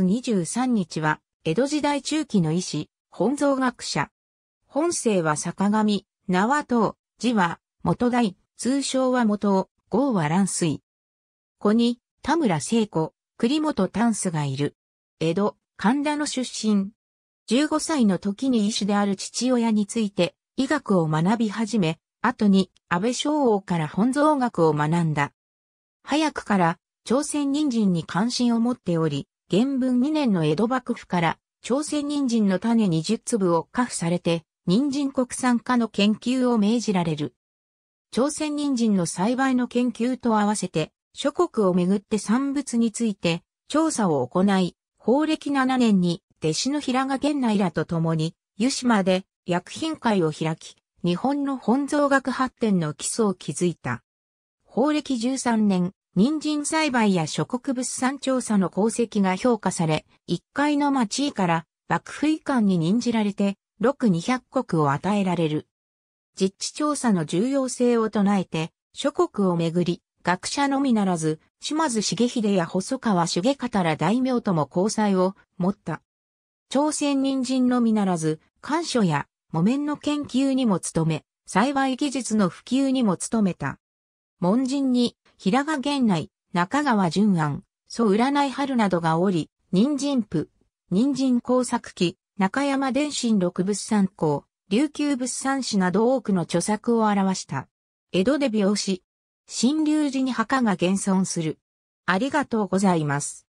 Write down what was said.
23日は、江戸時代中期の医師、本草学者。本姓は坂上、名は東、字は元大、通称は元尾、号は乱水。子に、田村聖子、栗本丹須がいる。江戸、神田の出身。15歳の時に医師である父親について、医学を学び始め、後に安倍昭王から本草学を学んだ。早くから朝鮮人参に関心を持っており、元文2年の江戸幕府から朝鮮人参の種20粒を下付されて、人参国産化の研究を命じられる。朝鮮人参の栽培の研究と合わせて、諸国をめぐって産物について調査を行い、法暦7年に弟子の平賀源内らと共に、湯島で薬品会を開き、日本の本草学発展の基礎を築いた。法暦13年、人参栽培や諸国物産調査の功績が評価され、一階の町位から幕府遺憾に任じられて、六二百国を与えられる。実地調査の重要性を唱えて、諸国をめぐり、学者のみならず、島津重秀や細川重方ら大名とも交際を持った。朝鮮人参のみならず、官書や木綿の研究にも努め、栽培技術の普及にも努めた。門人に平賀源内、中川淳安、蘇占い春などがおり、人参譜、人参工作機、中山伝心六物産校、琉球物産史など多くの著作を表した。江戸で病死。新流寺に墓が現存する。ありがとうございます。